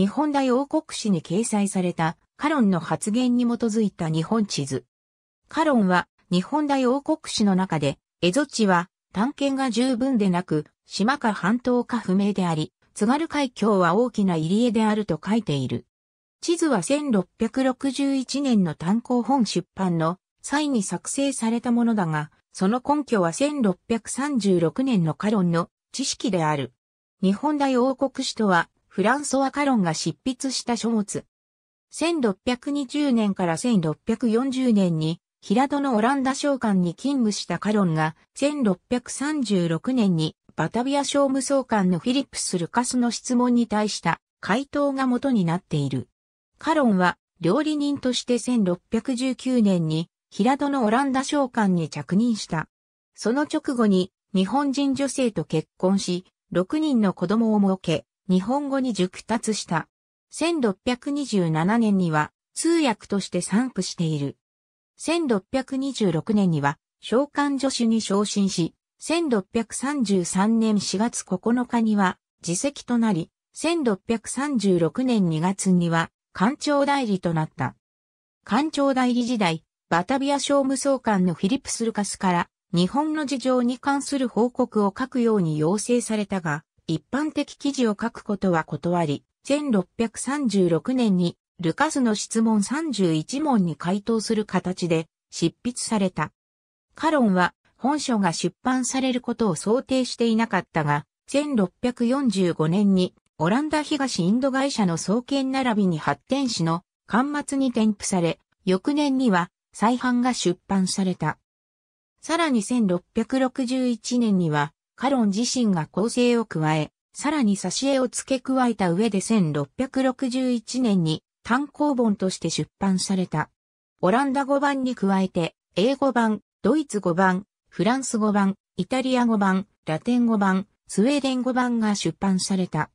日本大王国史に掲載されたカロンの発言に基づいた日本地図。カロンは日本大王国史の中で、蝦夷地は探検が十分でなく、島か半島か不明であり、津軽海峡は大きな入り江であると書いている。地図は1661年の単行本出版の際に作成されたものだが、その根拠は1636年のカロンの知識である。日本大王国史とはフランソワ・カロンが執筆した書物。1620年から1640年に、平戸のオランダ商館に勤務したカロンが、1636年にバタビア商務総監のフィリップス・ルカスの質問に対した回答が元になっている。カロンは料理人として1619年に平戸のオランダ商館に着任した。その直後に日本人女性と結婚し、6人の子供を設け、日本語に熟達した。1627年には通訳として散布している。1626年には召喚助手に昇進し、1633年4月9日には自席となり、1636年2月には官庁代理となった。官庁代理時代、バタビア商務総監のフィリップス・ルカスから日本の事情に関する報告を書くように要請されたが、一般的記事を書くことは断り、1636年にルカスの質問31問に回答する形で執筆された。カロンは本書が出版されることを想定していなかったが、1645年にオランダ東インド会社の創建並びに発展史の端末に添付され、翌年には再版が出版された。さらに1661年にはカロン自身が構成を加え、さらに挿絵を付け加えた上で1661年に単行本として出版された。オランダ語版に加えて、英語版、ドイツ語版、フランス語版、イタリア語版、ラテン語版、スウェーデン語版が出版された。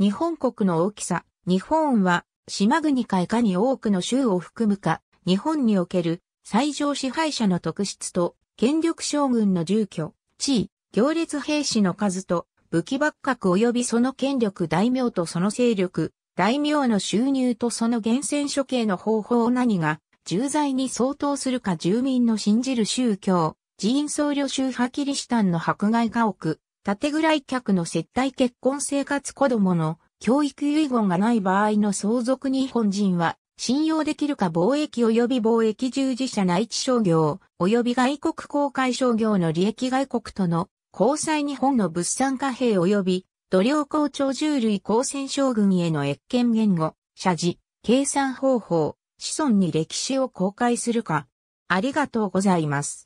日本国の大きさ。日本は島国かいかに多くの州を含むか、日本における最上支配者の特質と権力将軍の住居、地位、行列兵士の数と、武器幕閣及びその権力大名とその勢力、大名の収入とその厳選処刑の方法何が、重罪に相当するか住民の信じる宗教、寺院僧侶宗派キリシタンの迫害家屋、縦ぐらい客の接待結婚生活子供の教育遺言がない場合の相続人日本人は信用できるか貿易及び貿易従事者内地商業及び外国公開商業の利益外国との交際日本の物産貨幣及び土量校長従類公選将軍への越見言語、謝辞、計算方法、子孫に歴史を公開するか。ありがとうございます。